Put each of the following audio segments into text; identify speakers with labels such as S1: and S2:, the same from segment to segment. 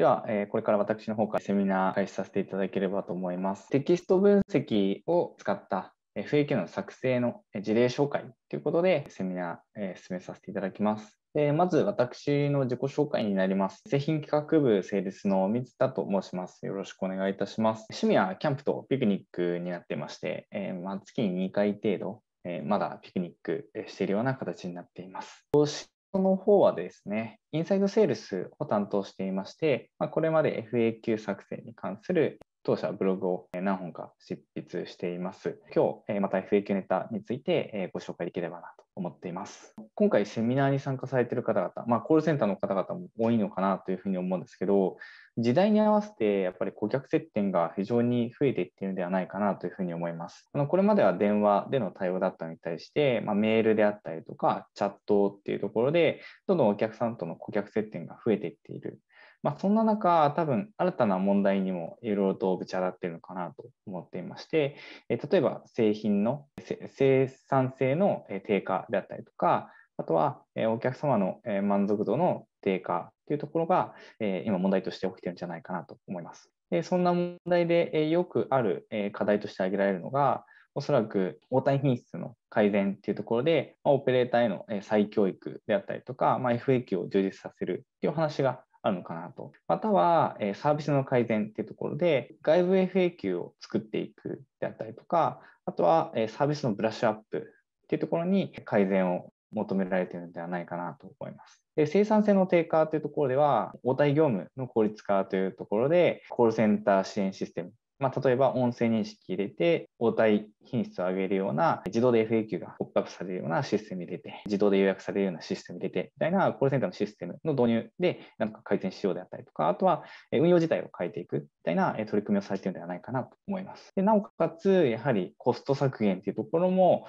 S1: では、えこれから私の方からセミナー開始させていただければと思います。テキスト分析を使った FAQ の作成の事例紹介ということで、セミナー、え進めさせていただきます。でまず私の自己紹介になります。製品企画部成立の水田と申します。よろしくお願いいたします。趣味はキャンプとピクニックになってまして、えま月に2回程度、えまだピクニックしているような形になっています。の方はですね、インサイドセールスを担当していまして、まあ、これまで FAQ 作成に関する当社ブログを何本か執筆しています。今日、また FAQ ネタについてご紹介できればな思っています。今回セミナーに参加されている方々、まあ、コールセンターの方々も多いのかなというふうに思うんですけど、時代に合わせてやっぱり顧客接点が非常に増えていっているのではないかなというふうに思います。あのこれまでは電話での対応だったのに対して、まあ、メールであったりとかチャットっていうところで、どんどんお客さんとの顧客接点が増えていっている。まあ、そんな中、多分新たな問題にもいろいろとぶち当たっているのかなと思っていまして、え例えば製品の生産性の低下であったりとか、あとはお客様の満足度の低下というところが今問題として起きてるんじゃないかなと思います。そんな問題でよくある課題として挙げられるのが、おそらく応対品質の改善というところで、オペレーターへの再教育であったりとか、まあ、FAQ を充実させるという話があるのかなと。または、えサービスの改善っていうところで、外部 FAQ を作っていくであったりとか、あとは、えサービスのブラッシュアップっていうところに改善を求められているのではないかなと思います。で生産性の低下というところでは、応対業務の効率化というところで、コールセンター支援システムまあ、例えば音声認識入れて、応対品質を上げるような、自動で FAQ がポップアップされるようなシステム入れて、自動で予約されるようなシステム入れて、みたいなコールセンターのシステムの導入で、なんか改善しようであったりとか、あとは運用自体を変えていくみたいな取り組みをされているのではないかなと思います。でなおかつ、やはりコスト削減というところも、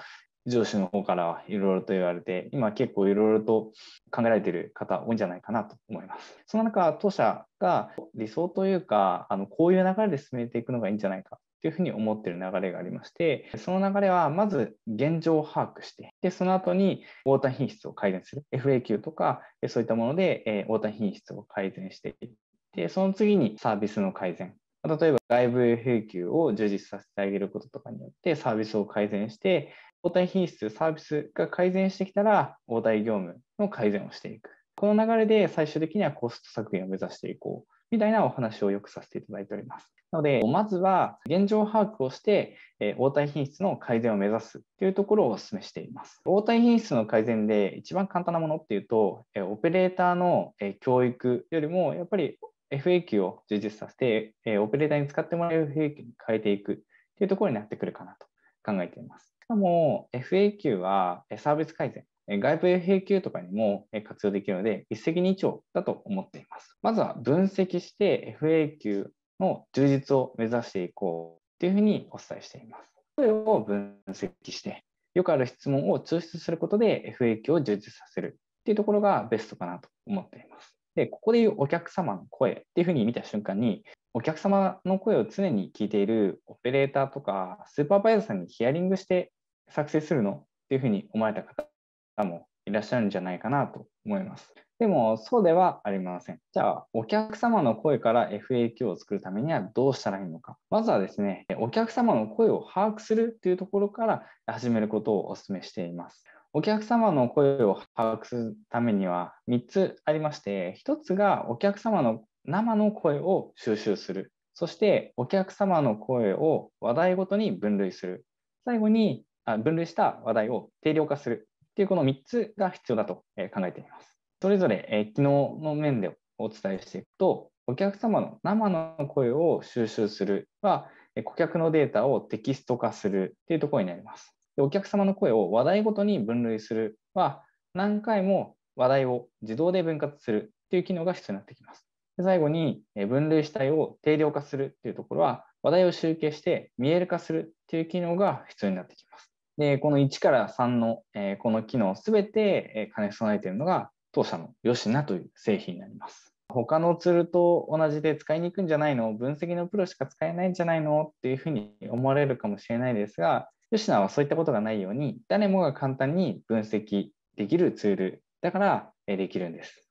S1: 上司の方からいろいろと言われて、今結構いろいろと考えられている方多いんじゃないかなと思います。その中、当社が理想というか、あのこういう流れで進めていくのがいいんじゃないかというふうに思っている流れがありまして、その流れはまず現状を把握して、でその後にウォーター品質を改善する、FAQ とかそういったもので、えウォーター品質を改善していって、その次にサービスの改善、例えば外部 FAQ を充実させてあげることとかによってサービスを改善して、応対品質、サービスが改善してきたら、応対業務の改善をしていく。この流れで最終的にはコスト削減を目指していこう。みたいなお話をよくさせていただいております。なので、まずは現状把握をして、応対品質の改善を目指すというところをお勧めしています。応対品質の改善で一番簡単なものっていうと、オペレーターの教育よりも、やっぱり FAQ を充実させて、オペレーターに使ってもらえる FAQ に変えていくというところになってくるかなと考えています。かも FAQ はサービス改善、外部 FAQ とかにも活用できるので、一石二鳥だと思っています。まずは分析して FAQ の充実を目指していこうというふうにお伝えしています。それを分析して、よくある質問を抽出することで FAQ を充実させるっていうところがベストかなと思っています。で、ここでいうお客様の声っていうふうに見た瞬間に、お客様の声を常に聞いているオペレーターとかスーパーバイザーさんにヒアリングして作成するのっていうふうに思われた方もいらっしゃるんじゃないかなと思います。でも、そうではありません。じゃあ、お客様の声から FAQ を作るためにはどうしたらいいのか。まずはですね、お客様の声を把握するというところから始めることをお勧めしています。お客様の声を把握するためには3つありまして、1つがお客様の生の声を収集する。そして、お客様の声を話題ごとに分類する。最後に、あ分類した話題を定量化するっていうこの3つが必要だと考えています。それぞれ、え機能の面でお伝えしていくと、お客様の生の声を収集するは、顧客のデータをテキスト化するっていうところになります。でお客様の声を話題ごとに分類するは、何回も話題を自動で分割するっていう機能が必要になってきます。で最後に、分類主体を定量化するっていうところは、話題を集計して見える化するっていう機能が必要になってきます。で、この1から3の、えー、この機能すべて、え兼ね備えているのが当社のよしなという製品になります。他のツールと同じで使いにくいんじゃないの分析のプロしか使えないんじゃないのっていうふうに思われるかもしれないですが、よしなはそういったことがないように、誰もが簡単に分析できるツールだからできるんです。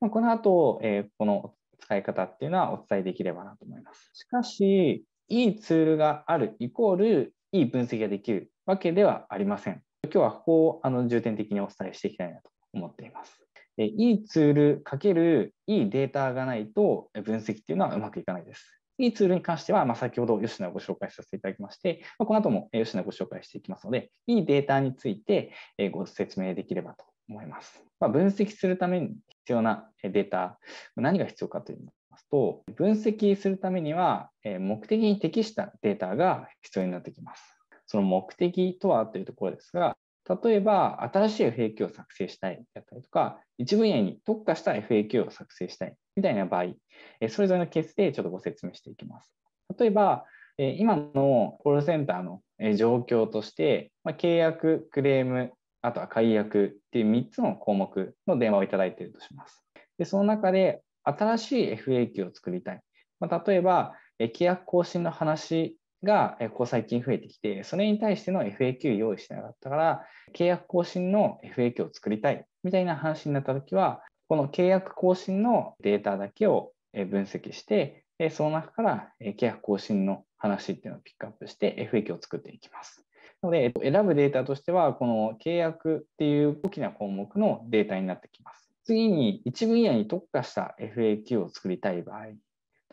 S1: まあ、この後、えー、この使い方っていうのはお伝えできればなと思います。しかし、いいツールがあるイコール、いい分析ができるわけではありません。今日はここをあの重点的にお伝えしていきたいなと思っています。えいいツールかけるいいデータがないと分析っていうのはうまくいかないです。いいツールに関しては、まあ、先ほど吉野をご紹介させていただきまして、まあ、この後も吉野をご紹介していきますので、いいデータについてご説明できればと思います。まあ、分析するために必要なデータ、何が必要かと言いますと、分析するためには目的に適したデータが必要になってきます。その目的とはというところですが、例えば新しい FAQ を作成したいだったりとか、一分野に特化した FAQ を作成したいみたいな場合、それぞれのケースでちょっとご説明していきます。例えば、今のコールセンターの状況として、契約、クレーム、あとは解約っていう3つの項目の電話をいただいているとします。でその中で新しい FAQ を作りたい。まあ、例えば、契約更新の話がここ最近増えてきて、それに対しての FAQ 用意してなかったから、契約更新の FAQ を作りたいみたいな話になったときは、この契約更新のデータだけを分析して、その中から契約更新の話っていうのをピックアップして FAQ を作っていきます。なので、選ぶデータとしては、この契約っていう大きな項目のデータになってきます。次に、一分野に特化した FAQ を作りたい場合、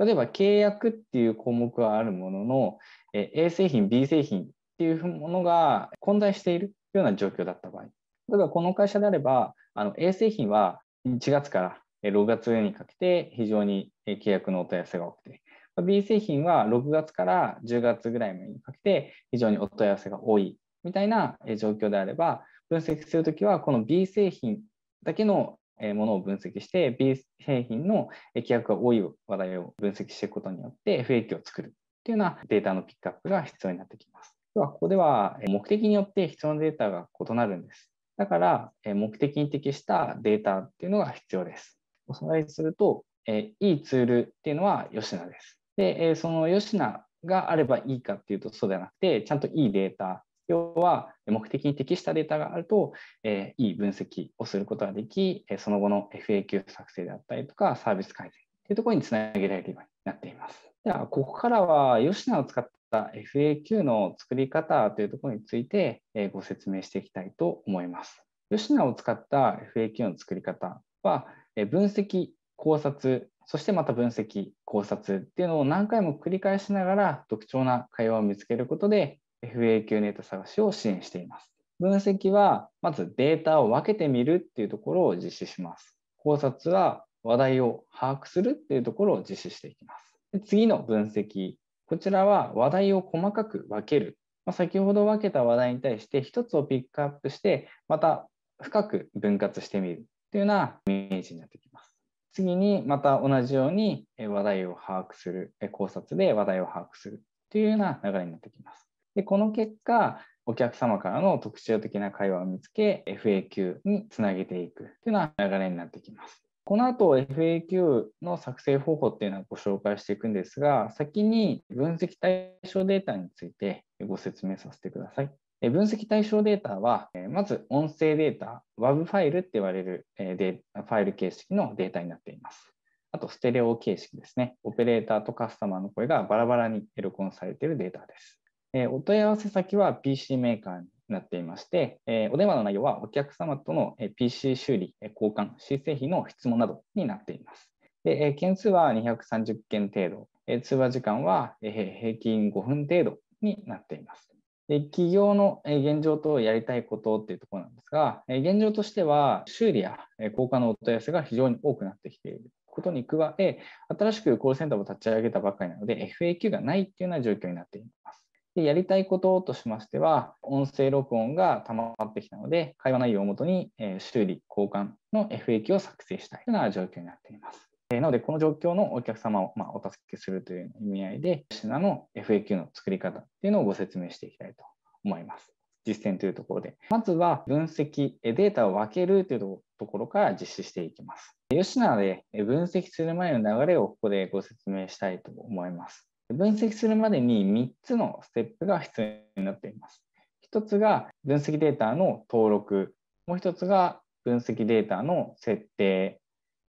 S1: 例えば契約っていう項目はあるものの、A 製品、B 製品っていうものが混在しているような状況だった場合、例えばこの会社であれば、A 製品は1月から6月にかけて非常に契約のお問い合わせが多くて、B 製品は6月から10月ぐらいまでにかけて非常にお問い合わせが多いみたいな状況であれば、分析するときは、この B 製品だけのものを分析して、B 製品の規約が多い話題を分析していくことによって、不益を作るっていうようなデータのピックアップが必要になってきます。では、ここでは目的によって必要なデータが異なるんです。だから、目的に適したデータっていうのが必要です。おさらいすると、いいツールっていうのは吉野です。で、その吉野があればいいかっていうとそうではなくて、ちゃんといいデータ、要は目的に適したデータがあると、えいい分析をすることができ、その後の FAQ 作成であったりとか、サービス改善っていうところにつなげられるようになっています。では、ここからは、吉野を使った FAQ の作り方というところについてご説明していきたいと思います。吉野を使った FAQ の作り方は、分析、考察、そしてまた分析、考察っていうのを何回も繰り返しながら特徴な会話を見つけることで FAQ ネタ探しを支援しています。分析はまずデータを分けてみるっていうところを実施します。考察は話題を把握するっていうところを実施していきます。次の分析、こちらは話題を細かく分ける。まあ、先ほど分けた話題に対して1つをピックアップして、また深く分割してみるというようなイメージになってきます。次にまた同じように話題を把握する、考察で話題を把握するというような流れになってきます。でこの結果、お客様からの特徴的な会話を見つけ、FAQ につなげていくというような流れになってきます。この後 FAQ の作成方法っていうのはご紹介していくんですが、先に分析対象データについてご説明させてください。分析対象データは、まず音声データ、WAV ファイルって言われるファイル形式のデータになっています。あと、ステレオ形式ですね。オペレーターとカスタマーの声がバラバラに録音されているデータです。お問い合わせ先は PC メーカーになっていまして、えー、お電話の内容はお客様との PC 修理、交換、新製品の質問などになっています。で、えー、件数は230件程度、えー、通話時間は、え平均5分程度になっています。で企業の現状とやりたいことっていうところなんですが、現状としては修理や交換のお問い合わせが非常に多くなってきていることに加え、新しくコールセンターを立ち上げたばかりなので、FAQ がないっていうような状況になっています。でやりたいこととしましては、音声録音が溜まってきたので、会話内容をもとに、え修理、交換の FAQ を作成したいというような状況になっています。えなので、この状況のお客様を、まお助けするという意味合いで、品の FAQ の作り方っていうのをご説明していきたいと思います。実践というところで、まずは分析、データを分けるというところから実施していきます。吉野で分析する前の流れをここでご説明したいと思います。分析するまでに3つのステップが必要になっています。1つが分析データの登録、もう1つが分析データの設定、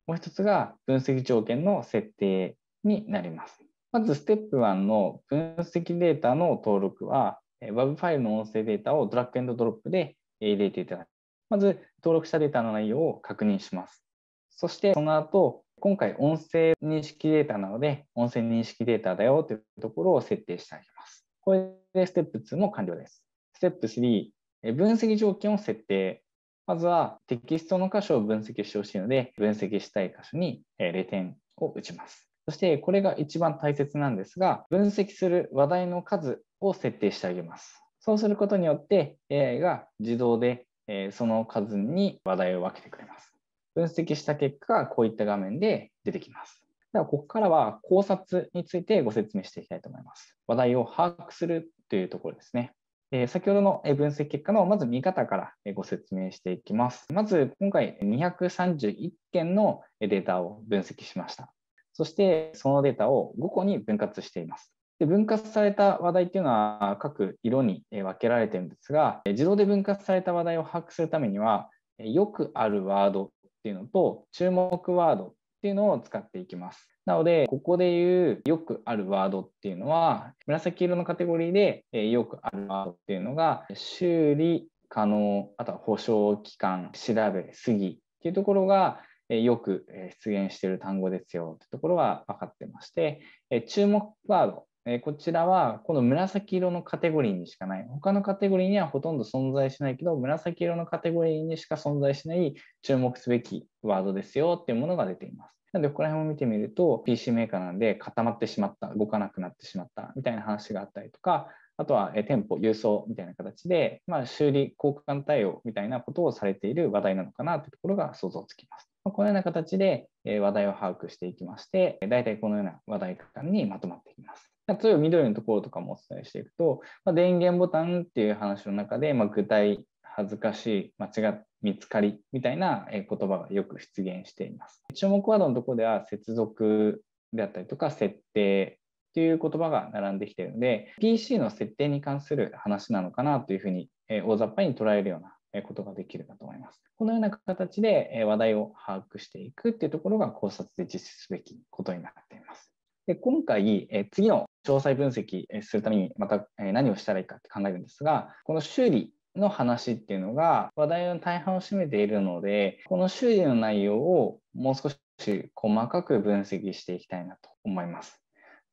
S1: もう1つが分析条件の設定になります。まずステップ1の分析データの登録は w e b ファイルの音声データをドラッグエンドドロップで入れていただく。まず登録したデータの内容を確認します。そしてその後今回音声認識データなので、音声認識データだよというところを設定してあげます。これでステップ2も完了です。ステップ3、分析条件を設定。まずはテキストの箇所を分析してほしいので、分析したい箇所に0点を打ちます。そしてこれが一番大切なんですが、分析する話題の数を設定してあげます。そうすることによって AI が自動でその数に話題を分けてくれます。分析した結果、こういった画面で出てきます。では、ここからは考察についてご説明していきたいと思います。話題を把握するというところですね。え先ほどの分析結果のまず見方からご説明していきます。まず今回231件のデータを分析しました。そしてそのデータを5個に分割しています。で分割された話題というのは各色に分けられているんですが、自動で分割された話題を把握するためには、よくあるワードっていうのと、注目ワードっていうのを使っていきます。なので、ここで言うよくあるワードっていうのは、紫色のカテゴリーでよくあるワードっていうのが、修理可能、あとは保証期間、調べ、過ぎっていうところが、よく出現している単語ですよってところは分かってまして、注目ワードえー、こちらはこの紫色のカテゴリーにしかない。他のカテゴリーにはほとんど存在しないけど、紫色のカテゴリーにしか存在しない注目すべきワードですよっていうものが出ています。なので、ここら辺を見てみると、PC メーカーなんで固まってしまった、動かなくなってしまったみたいな話があったりとか、あとは店舗、郵送みたいな形で、まあ、修理、交換対応みたいなことをされている話題なのかなというところが想像つきます。まあ、このような形で話題を把握していきまして、大体このような話題間にまとまっていきます。例えば緑のところとかもお伝えしていくと、まあ、電源ボタンっていう話の中で、まあ、具体、恥ずかしい、間違っ見つかりみたいな言葉がよく出現しています。注目ワードのところでは接続であったりとか設定という言葉が並んできているので、PC の設定に関する話なのかなというふうに大雑把に捉えるようなことができるかと思います。このような形で話題を把握していくっていうところが考察で実施すべきことになっています。で今回、次の詳細分析するためにまた何をしたらいいかって考えるんですが、この修理の話っていうのが話題の大半を占めているので、この修理の内容をもう少し細かく分析していきたいなと思います。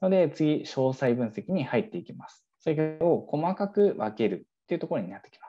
S1: ので、次、詳細分析に入っていきます。それを細かく分けるっていうところになってきます。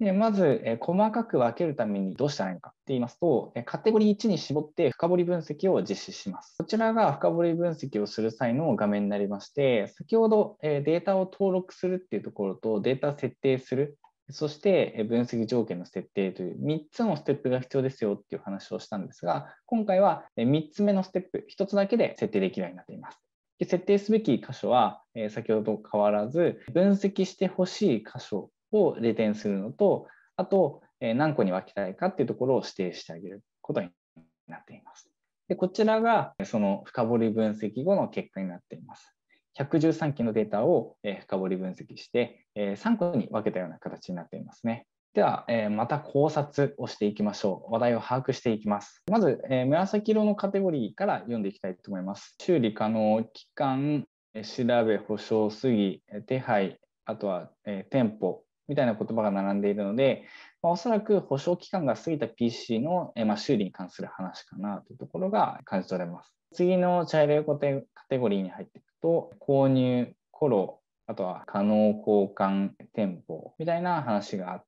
S1: でまず、え細かく分けるためにどうしたらいいのかって言いますと、えカテゴリー1に絞って深掘り分析を実施します。こちらが深掘り分析をする際の画面になりまして、先ほど、えデータを登録するっていうところとデータ設定する、そして分析条件の設定という3つのステップが必要ですよっていう話をしたんですが、今回は3つ目のステップ、1つだけで設定できるようになっています。で設定すべき箇所は、え先ほどと変わらず、分析してほしい箇所をレ点するのと、あと、え何個に分けたいかっていうところを指定してあげることになっています。でこちらがその深掘り分析後の結果になっています。113期のデータを深掘り分析して3個に分けたような形になっていますね。では、また考察をしていきましょう。話題を把握していきます。まず、紫色のカテゴリーから読んでいきたいと思います。修理可能、期間、調べ、保証、過ぎ、手配、あとは店舗、みたいな言葉が並んでいるので、まあ、おそらく保証期間が過ぎた PC の、えまあ、修理に関する話かなというところが感じ取れます。次のチャ茶コテカテゴリーに入っていくと、購入、頃、あとは可能交換店舗みたいな話があっ、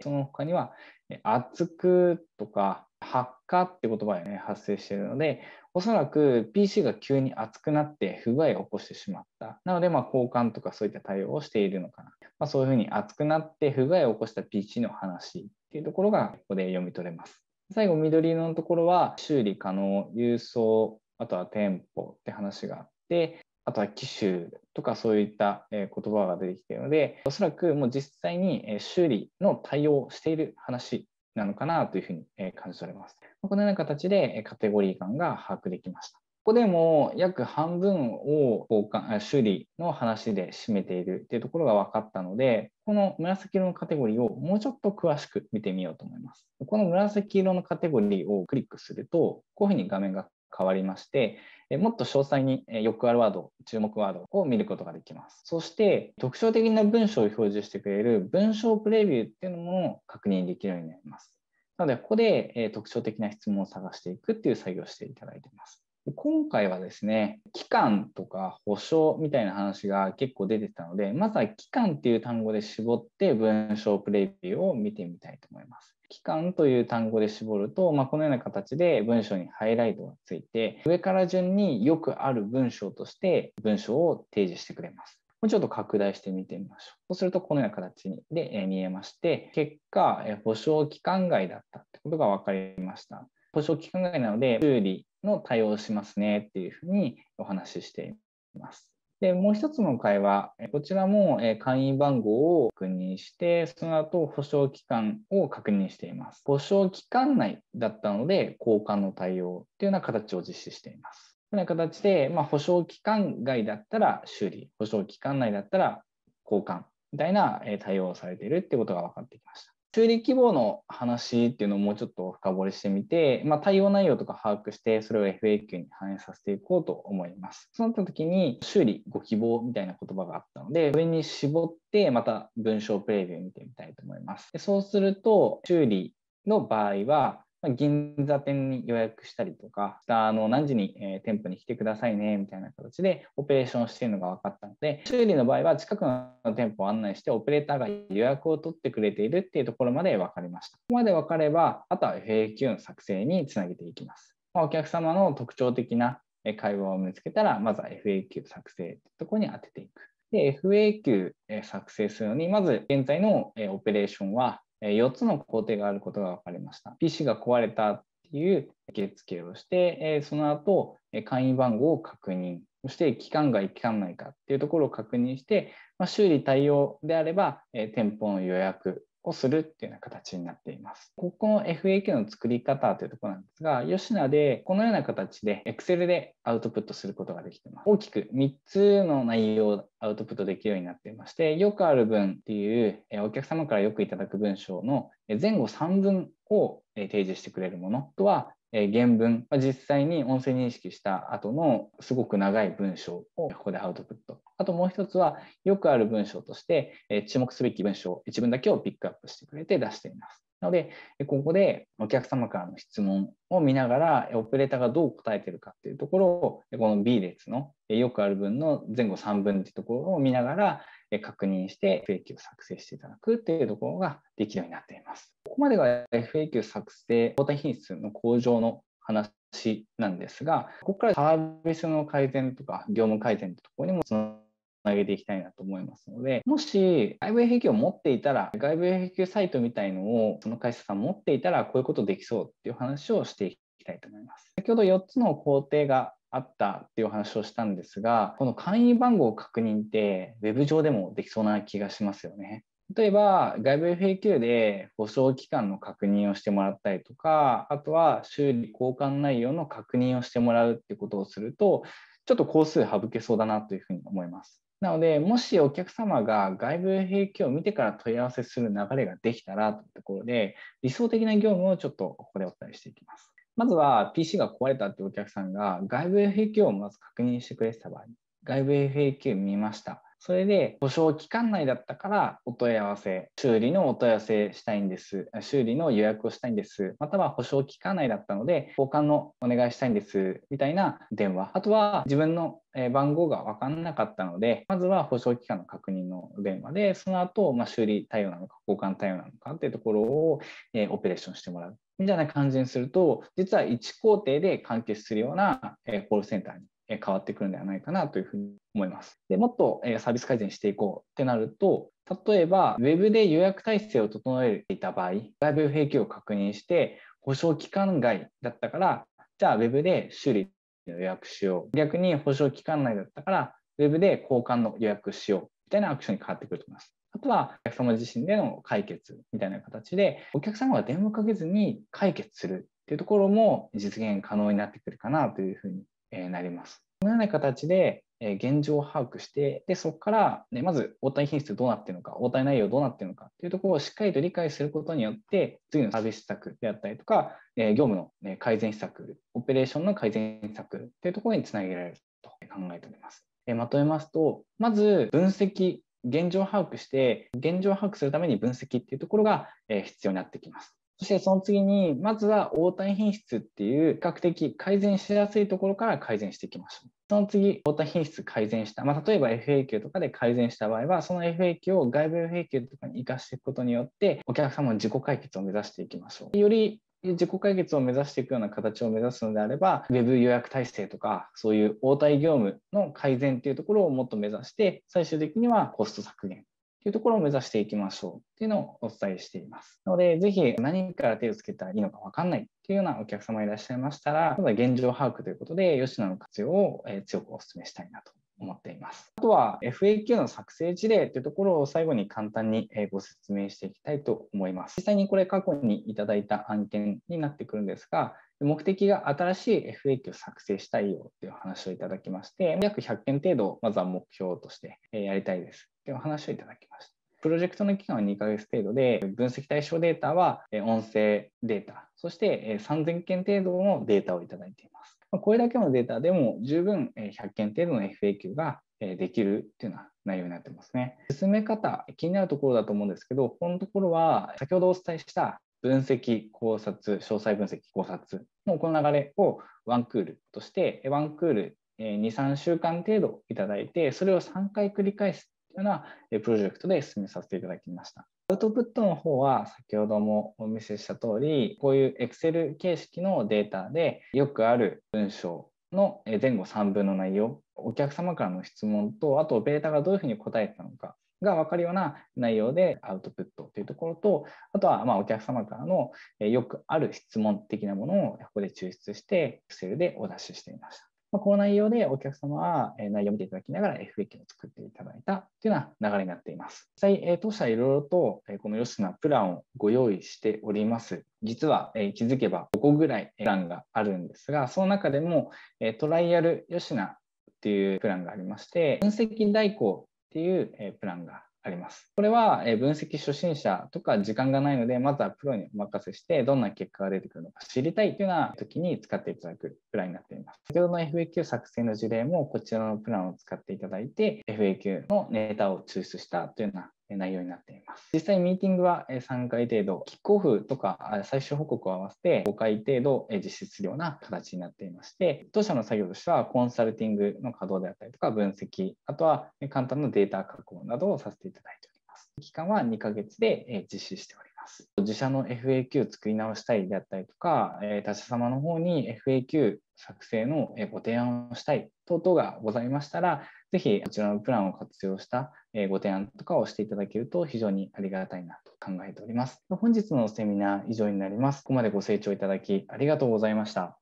S1: その他には、厚くとか、発火って言葉が、ね、発生しているので、おそらく PC が急に熱くなって不具合を起こしてしまった。なので、ま交換とかそういった対応をしているのかな。まあ、そういうふうに熱くなって不具合を起こした PC の話っていうところがここで読み取れます。最後、緑色のところは、修理可能、郵送、あとは店舗って話があって、あとは機種とかそういった言葉が出てきているので、おそらくもう実際に修理の対応をしている話なのかなというふうに感じ取れます。このような形でカテゴリー感が把握できました。ここでも約半分を交換修理の話で占めているというところが分かったので、この紫色のカテゴリーをもうちょっと詳しく見てみようと思います。この紫色のカテゴリーをクリックすると、こういうふうに画面が変わりまして、もっと詳細によくあるワード、注目ワードを見ることができます。そして、特徴的な文章を表示してくれる文章プレビューっていうのも確認できるようになります。なので、ここで特徴的な質問を探していくっていう作業をしていただいています。今回はですね、期間とか保証みたいな話が結構出てたので、まずは期間っていう単語で絞って文章プレビューを見てみたいと思います。期間という単語で絞ると、まあ、このような形で文章にハイライトがついて、上から順によくある文章として文章を提示してくれます。もうちょっと拡大して見てみましょう。そうするとこのような形にで、え見えまして、結果、え保証期間外だったってことが分かりました。保証期間外なので、修理の対応しますねっていうふうにお話ししています。で、もう一つの会話、こちらも会員番号を確認して、その後保証期間を確認しています。保証期間内だったので、交換の対応というような形を実施しています。というような形で、まあ、保証期間外だったら修理、保証期間内だったら交換みたいな対応をされているってことが分かってきました。修理希望の話っていうのをもうちょっと深掘りしてみて、まあ、対応内容とか把握して、それを FAQ に反映させていこうと思います。そうなった時に、修理ご希望みたいな言葉があったので、上に絞って、また文章プレビュー見てみたいと思います。でそうすると、修理の場合は、銀座店に予約したりとか、あの何時に、え店舗に来てくださいねみたいな形でオペレーションしているのが分かったので、修理の場合は近くの店舗を案内して、オペレーターが予約を取ってくれているっていうところまで分かりました。ここまで分かれば、あとは FAQ の作成につなげていきます。まお客様の特徴的な会話を見つけたら、まずは FAQ 作成ってとこに当てていく。で、FAQ 作成するのに、まず現在のオペレーションは、4つの工程があることが分かりました。PC が壊れたっていう受付をして、その後、会員番号を確認、そして期間外、期間内かっていうところを確認して、修理対応であれば、店舗の予約をするっていうような形になっています。ここの FAQ の作り方というところなんですが、吉名でこのような形で Excel でアウトプットすることができています。大きく3つの内容をアウトプットできるようになっていまして、よくある文っていうお客様からよくいただく文章の前後3分を提示してくれるものとはえ原文、ま実際に音声認識した後のすごく長い文章をここでアウトプット。あともう一つは、よくある文章として、え注目すべき文章、一文だけをピックアップしてくれて出しています。なので、ここでお客様からの質問を見ながら、オペレーターがどう答えてるかっていうところを、この B 列のよくある文の前後3分っていうところを見ながら、確認して FAQ を作成していただくっていうところができるようになっています。ここまでが FAQ 作成、応対品質の向上の話なんですが、ここからサービスの改善とか業務改善のところにもつなげていきたいなと思いますので、もし外部 FAQ を持っていたら、外部 FAQ サイトみたいのをその会社さん持っていたら、こういうことできそうっていう話をしていきたいと思います。先ほど4つの工程があったっていうお話をしたんですが、この会員番号確認って Web 上でもできそうな気がしますよね。例えば外部 FAQ で保証期間の確認をしてもらったりとか、あとは修理交換内容の確認をしてもらうってことをすると、ちょっと工数省けそうだなというふうに思います。なので、もしお客様が外部 FAQ を見てから問い合わせする流れができたらというところで、理想的な業務をちょっとここでお伝えしていきます。まずは PC が壊れたってお客さんが外部 FAQ をまず確認してくれてた場合、外部 FAQ 見ました。それで、保証期間内だったからお問い合わせ、修理のお問い合わせしたいんです、修理の予約をしたいんです、または保証期間内だったので、交換のお願いしたいんです、みたいな電話。あとは自分の番号が分かんなかったので、まずは保証期間の確認の電話で、その後、まあ、修理対応なのか、交換対応なのかっていうところを、えー、オペレーションしてもらう。みたいな感じにすると、実は1工程で完結するようなコールセンターに変わってくるんではないかなというふうに思います。でもっとサービス改善していこうってなると、例えば Web で予約体制を整えていた場合、外部平均を確認して、保証期間外だったから、じゃあ Web で修理の予約しよう。逆に保証期間内だったから、Web で交換の予約しようみたいなアクションに変わってくると思います。あとはお客様自身での解決みたいな形で、お客様が電話かけずに解決するっていうところも実現可能になってくるかなというふうになります。このような形で現状を把握して、でそこから、ね、まず応対品質どうなっているのか、応対内容どうなっているのかっていうところをしっかりと理解することによって、次のサービス施策であったりとか、業務の改善施策、オペレーションの改善施策っていうところにつなげられると考えております。まとめますと、まず分析現状把握して、現状把握するために分析っていうところが必要になってきます。そしてその次に、まずは応対品質っていう比較的改善しやすいところから改善していきましょう。その次、応対品質改善した。まあ、例えば FAQ とかで改善した場合は、その FAQ を外部 FAQ とかに活かしていくことによって、お客様の自己解決を目指していきましょう。より自己解決を目指していくような形を目指すのであれば、web 予約体制とか、そういう応対業務の改善っていうところをもっと目指して、最終的にはコスト削減っていうところを目指していきましょうっていうのをお伝えしています。なので、ぜひ何から手をつけたらいいのか分かんないっていうようなお客様いらっしゃいましたら、ただ現状把握ということで、吉野の活用を強くお勧めしたいなと思っています。あとは FAQ の作成事例というところを最後に簡単にご説明していきたいと思います。実際にこれ過去にいただいた案件になってくるんですが、目的が新しい FAQ を作成したいよという話をいただきまして、約100件程度、まずは目標としてやりたいですという話をいただきました。プロジェクトの期間は2ヶ月程度で、分析対象データは音声データ、そして3000件程度のデータをいただいています。これだけのデータでも十分100件程度の FAQ ができるっていうような内容になってますね。進め方、気になるところだと思うんですけど、このところは先ほどお伝えした分析、考察、詳細分析、考察のこの流れをワンクールとして、ワンクール2、3週間程度いただいて、それを3回繰り返すというようなプロジェクトで進めさせていただきました。アウトプットの方は先ほどもお見せした通り、こういう Excel 形式のデータでよくある文章の前後3分の内容、お客様からの質問と、あとベータがどういうふうに答えたのかが分かるような内容でアウトプットというところと、あとはまお客様からのよくある質問的なものをここで抽出して Excel でお出ししていました。まあ、この内容でお客様は内容を見ていただきながら FAQ を作っていただいたというような流れになっています。実際、当社いろいろとこのよしなプランをご用意しております。実は気づけば5個ぐらいプランがあるんですが、その中でもトライアルよしなっていうプランがありまして、分析代行っていうプランがあります。これは分析初心者とか時間がないので、まずはプロにお任せして、どんな結果が出てくるのか知りたいというような時に使っていただくプランになっています。先ほどの FAQ 作成の事例もこちらのプランを使っていただいて、FAQ のネタを抽出したというような内容になっています。実際ミーティングは3回程度、キックオフとか最終報告を合わせて5回程度実施するような形になっていまして、当社の作業としてはコンサルティングの稼働であったりとか分析、あとは簡単なデータ加工などをさせていただいております。期間は2ヶ月で実施しております。自社の FAQ 作り直したいであったりとか、他社様の方に FAQ 作成のご提案をしたい等々がございましたら、ぜひこちらのプランを活用したご提案とかをしていただけると非常にありがたいなと考えております。本日のセミナー以上になります。ここまでご清聴いただきありがとうございました。